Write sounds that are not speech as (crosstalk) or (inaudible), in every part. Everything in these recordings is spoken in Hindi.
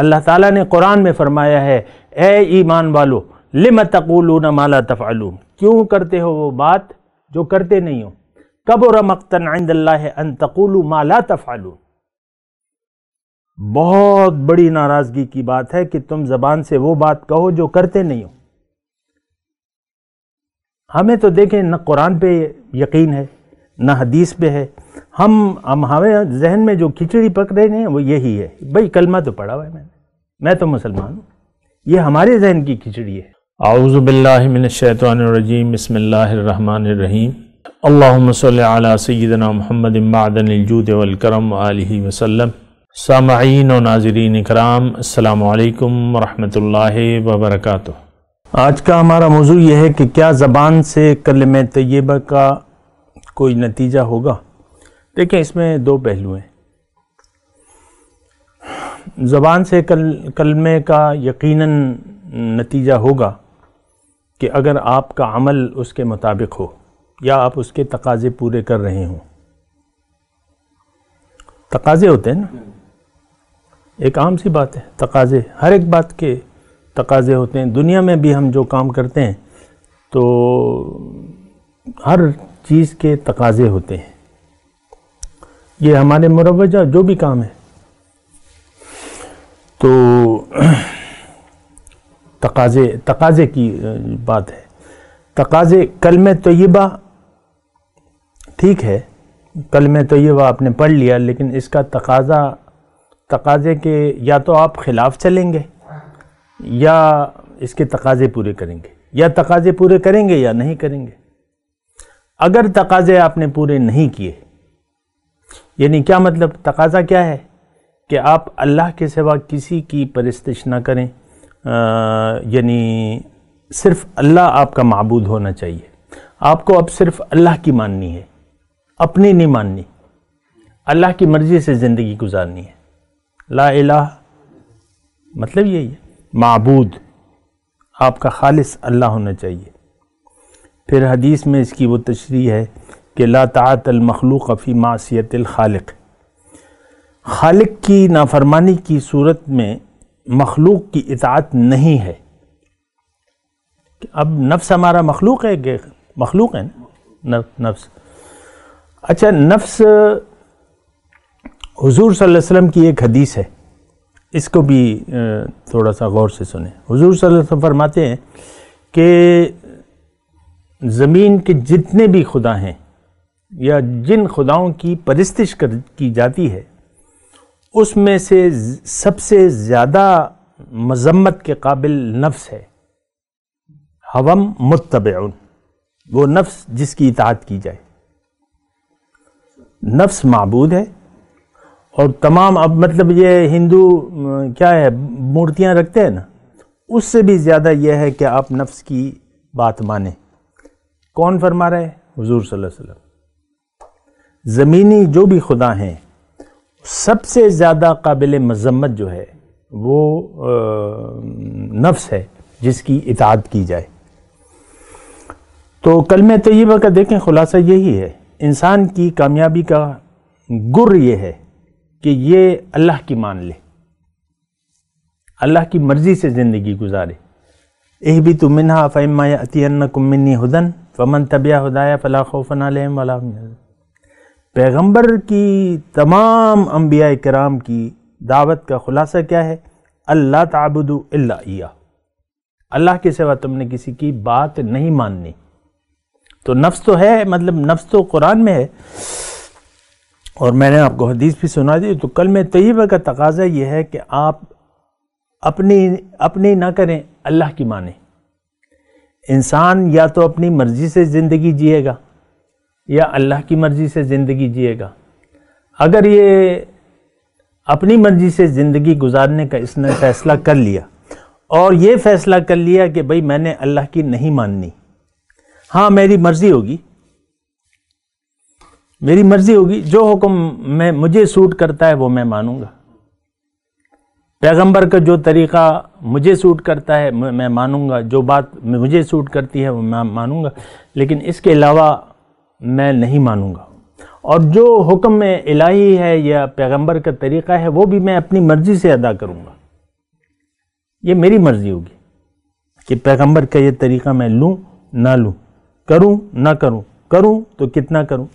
अल्लाह ताला ने कुरान में फरमाया है ए ईमान वालो लिम न माला तफ़ालून क्यों करते हो वो बात जो करते नहीं हो कबर मकतन आइंदल्ला अन तकूलू माला तफ़ालून बहुत बड़ी नाराज़गी की बात है कि तुम ज़बान से वो बात कहो जो करते नहीं हो हमें तो देखें न कुरान पे यकीन है ना हदीस पे है हम हम हमें जहन में जो खिचड़ी पक रहे हैं वो यही है भाई कलमा तो पढ़ा हुआ है मैंने मैं तो मुसलमान हूँ ये हमारे जहन की खिचड़ी है आउज़बिल्लिनशैतरजीम बसमीम अल्लाम सल सदना महमद इमादनजूद वलकरम सामीन और नाजरीन कराम अल्लाम वरहमल वबरक आज का हमारा मौजू यह है कि क्या ज़बान से कलम तयबा का कोई नतीजा होगा देखें इसमें दो पहलू हैं ज़बान से कल कलमे का यकीनन नतीजा होगा कि अगर आपका अमल उसके मुताबिक हो या आप उसके तकाजे पूरे कर रहे हों तकाजे होते हैं ना एक आम सी बात है तकाजे हर एक बात के तकाजे होते हैं दुनिया में भी हम जो काम करते हैं तो हर चीज़ के तकाजे होते हैं ये हमारे मुरवजा जो भी काम है तो (clears throat) तकाजे तकाजे की बात है तकाजे कलम तयबा ठीक है कलम तयबा आपने पढ़ लिया लेकिन इसका तकाजा तकाजे के या तो आप खिलाफ चलेंगे या इसके तकाजे पूरे करेंगे या तकाजे पूरे करेंगे या नहीं करेंगे अगर तकाजे आपने पूरे नहीं किए यानी क्या मतलब तकाजा क्या है कि आप अल्लाह के सिवा किसी की परस्तिश ना करें यानी सिर्फ अल्लाह आपका मबूद होना चाहिए आपको अब सिर्फ अल्लाह की माननी है अपनी नहीं माननी अल्लाह की मर्ज़ी से ज़िंदगी गुजारनी है ला इलाह मतलब यही है मबूद आपका खालिश अल्लाह होना चाहिए फिर हदीस में इसकी वो तशरी है कि ला तात मखलूक़ फ़ी मासीत खालिक खालक की नाफरमानी की सूरत में मखलूक की इतात नहीं है अब नफ्स हमारा मखलूक है कि मखलूक है नफ्स अच्छा नफ्स हुजूर सल्लल्लाहु अलैहि वसल्लम की एक हदीस है इसको भी थोड़ा सा गौर से सुने हुजूर सल्लल्लाहु अलैहि वसल्लम फरमाते हैं कि ज़मीन के जितने भी खुदा हैं या जिन खुदाओं की परस्तिश कर की जाती है उसमें से सबसे ज़्यादा मजम्मत के काबिल नफ्स है हवम मतब वो नफ्स जिसकी इतात की जाए नफ्स मबूद है और तमाम अब मतलब ये हिंदू क्या है मूर्तियाँ रखते हैं ना उससे भी ज़्यादा यह है कि आप नफ्स की बात माने कौन फरमा रहे हजूर वसल्लम ज़मीनी जो भी खुदा हैं सबसे ज़्यादा काबिल मजम्मत जो है वो आ, नफ्स है जिसकी इतात की जाए तो कल में तयबा का देखें खुलासा यही है इंसान की कामयाबी का गुर ये है कि ये अल्लाह की मान ले अल्लाह की मर्ज़ी से ज़िंदगी गुजारे एह भी तुमिन फ़ैमा अतीन्ना कुमिन हदन फमन तबिया हदाया फ़ला खौफन आलम वला की तमाम अम्बिया कराम की दावत का ख़ुलासा क्या है अल्लाह अल्ला अल्लाह के सिवा तुमने किसी की बात नहीं माननी तो नफ्स तो है मतलब नफ्स तो कुरान में है और मैंने आपको हदीस भी सुना दी तो कल में तयबा का तकाजा ये है कि आप अपनी अपनी ना करें अल्लाह की माने इंसान या तो अपनी मर्ज़ी से ज़िंदगी जिएगा या अल्लाह की मर्ज़ी से ज़िंदगी जिएगा अगर ये अपनी मर्ज़ी से ज़िंदगी गुजारने का इसने फ़ैसला कर लिया और ये फ़ैसला कर लिया कि भाई मैंने अल्लाह की नहीं माननी हाँ मेरी मर्ज़ी होगी मेरी मर्ज़ी होगी जो हुक्म मैं मुझे सूट करता है वो मैं मानूंगा पैगंबर का जो तरीक़ा मुझे सूट करता है मैं मानूंगा जो बात मुझे सूट करती है वो मैं मानूंगा लेकिन इसके अलावा मैं नहीं मानूंगा और जो हुक्म में इलाही है या पैगंबर का तरीक़ा है वो भी मैं अपनी मर्ज़ी से अदा करूँगा ये मेरी मर्ज़ी होगी कि पैगंबर का ये तरीक़ा मैं लूँ ना लूँ करूँ ना करूँ करूँ तो कितना करूँ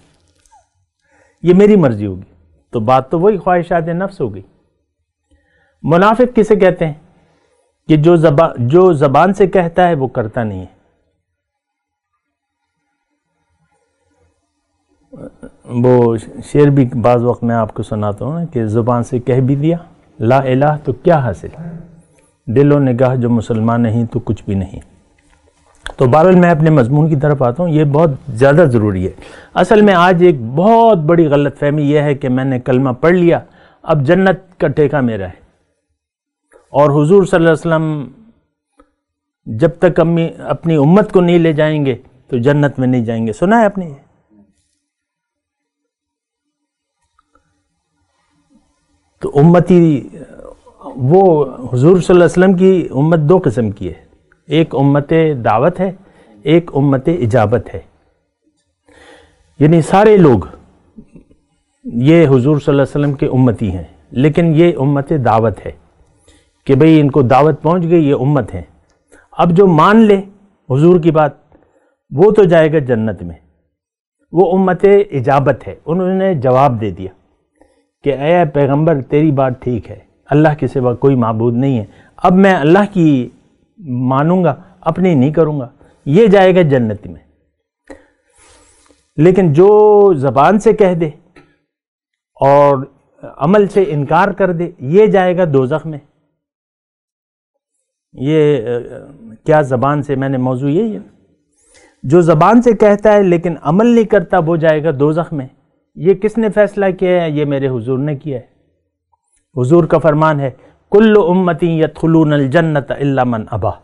ये मेरी मर्ज़ी होगी तो बात तो वही ख्वाहिशात नफ्स हो गई मुनाफिक किसे कहते हैं कि जो जबा जो जबान से कहता है वो करता नहीं है वो शेर भी बाज़ वक्त मैं आपको सुनाता हूँ कि ज़ुबान से कह भी दिया ला इलाह तो क्या हासिल दिलो निगाह जो मुसलमान नहीं तो कुछ भी नहीं तो बहरहाल मैं अपने मजमून की तरफ आता हूँ ये बहुत ज़्यादा ज़रूरी है असल में आज एक बहुत बड़ी गलत फहमी यह है कि मैंने कलमा पढ़ लिया अब जन्नत का ठेका मेरा है और हुजूर सल्लल्लाहु अलैहि वसल्लम जब तक अम्मी अपनी उम्मत को नहीं ले जाएंगे तो जन्नत में नहीं जाएंगे सुना है आपने तो उम्मती वो हुजूर सल्लल्लाहु अलैहि वसल्लम की उम्मत दो किस्म की है एक उम्मत दावत है एक उम्मत इजाबत है यानी सारे लोग ये हुजूर सल्लल्लाहु अलैहि वसल्लम के उम्मती हैं लेकिन ये उम्मत दावत है कि भाई इनको दावत पहुंच गई ये उम्मत हैं अब जो मान ले हुजूर की बात वो तो जाएगा जन्नत में वो उम्मत इजाबत है उन्होंने जवाब दे दिया कि अय पैगंबर तेरी बात ठीक है अल्लाह के सिवा कोई मबूद नहीं है अब मैं अल्लाह की मानूंगा अपनी नहीं करूँगा ये जाएगा जन्नत में लेकिन जो ज़बान से कह दे और अमल से इनकार कर दे ये जाएगा दोजख में ये क्या ज़बान से मैंने मौजू यही है जो ज़बान से कहता है लेकिन अमल नहीं करता वो जाएगा दोजख में ये किसने फैसला किया है ये मेरे हुजूर ने किया है हुजूर का फरमान है कुल्ल उम्मती यदखलून जन्नत इल्ला मन अबा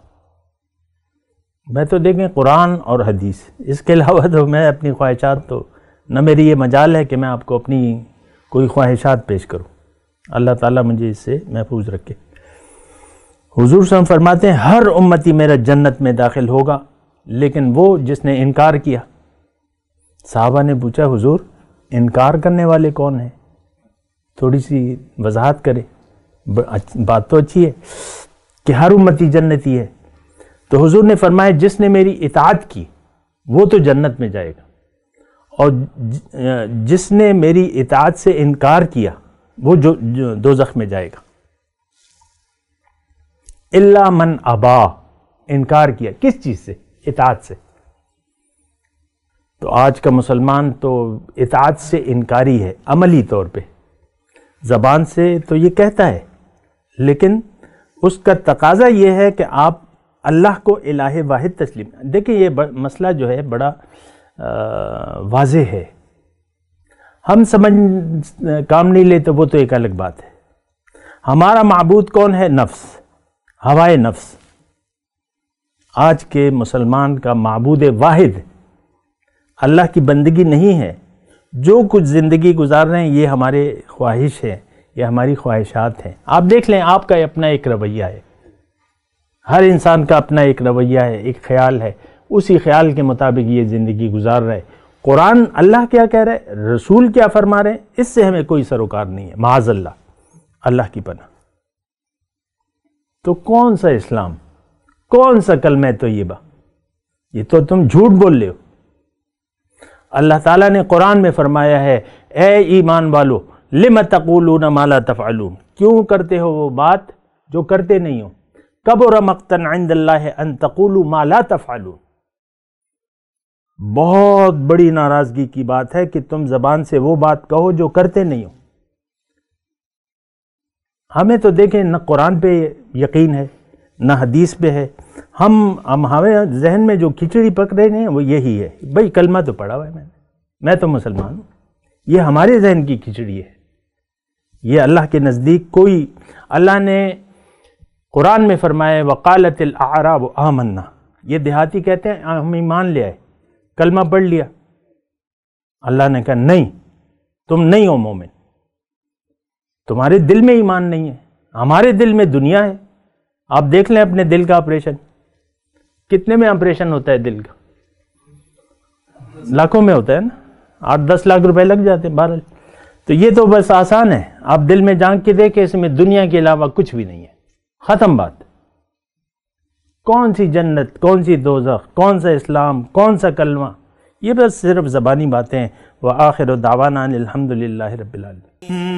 मैं तो देखें कुरान और हदीस इसके अलावा तो मैं अपनी ख्वाहिशात तो न मेरी ये मजाल है कि मैं आपको अपनी कोई ख्वाहिशात पेश करूं अल्लाह ताला मुझे इससे महफूज रखे हुजूर से फरमाते हैं हर उम्मती मेरा जन्नत में दाखिल होगा लेकिन वो जिसने इनकार किया साहबा ने पूछा हुजूर इनकार करने वाले कौन हैं थोड़ी सी वजाहत करें बात तो अच्छी है कि हर उम्मती जन्नती है तो हुजूर ने फरमाया जिसने मेरी इतात की वो तो जन्नत में जाएगा और जिसने मेरी इतात से इनकार किया वो जो, जो दो में जाएगा इल्ला मन अबा इनकार किया किस चीज़ से इताद से तो आज का मुसलमान तो इताद से इनकारी है अमली तौर पे ज़बान से तो ये कहता है लेकिन उसका तकाजा ये है कि आप अल्लाह को इलाह वाहिद तस्लीम देखिए ये मसला जो है बड़ा वाज है हम समझ काम नहीं लेते वो तो एक अलग बात है हमारा मबूद कौन है नफ्स हवाए नफ्स आज के मुसलमान का मबूद वाहिद अल्लाह की बंदगी नहीं है जो कुछ ज़िंदगी गुजार रहे हैं ये हमारे ख्वाहिश हैं ये हमारी ख्वाहिशात हैं आप देख लें आपका अपना एक रवैया है हर इंसान का अपना एक रवैया है एक ख्याल है उसी ख्याल के मुताबिक ये ज़िंदगी गुजार रहे कुरान अल्लाह क्या कह रहे रसूल क्या फरमा रहे हैं इससे हमें कोई सरोकार नहीं है माजल्ला अल्लाह की पना तो कौन सा इस्लाम कौन सा कल मैं तो ये बा ये तो तुम झूठ बोल रहे हो अल्लाह ताला ने कुरान में फरमाया है ए ईमान वालो लिम न माला तफालू क्यों करते हो वो बात जो करते नहीं हो और मकतन आइंदल्ला अन तकूलू माला तफालू बहुत बड़ी नाराज़गी की बात है कि तुम ज़बान से वो बात कहो जो करते नहीं हो हमें तो देखें न कुरान पे यकीन है न हदीस पे है हम हम हमें जहन में जो खिचड़ी पक रहे हैं वो यही है भाई कलमा तो पढ़ा हुआ है मैंने मैं तो मुसलमान हूँ ये हमारे जहन की खिचड़ी है ये अल्लाह के नज़दीक कोई अल्लाह ने कुरान में फरमाया वकालत व आमन्ना ये देहाती कहते हैं हम ईमान ले आए कलमा पढ़ लिया अल्लाह ने कहा नहीं तुम नहीं हो मोमिन तुम्हारे दिल में ईमान नहीं है हमारे दिल में दुनिया है आप देख लें अपने दिल का ऑपरेशन कितने में ऑपरेशन होता है दिल का लाखों में होता है ना आठ दस लाख रुपए लग जाते हैं बारह तो ये तो बस आसान है आप दिल में जांच के देखें इसमें दुनिया के अलावा कुछ भी नहीं है ख़त्म बात कौन सी जन्नत कौन सी दोजख कौन सा इस्लाम कौन सा कलमा ये बस सिर्फ ज़बानी बातें हैं वह आखिर दावाना अलहमदिल्ला रबीआलमी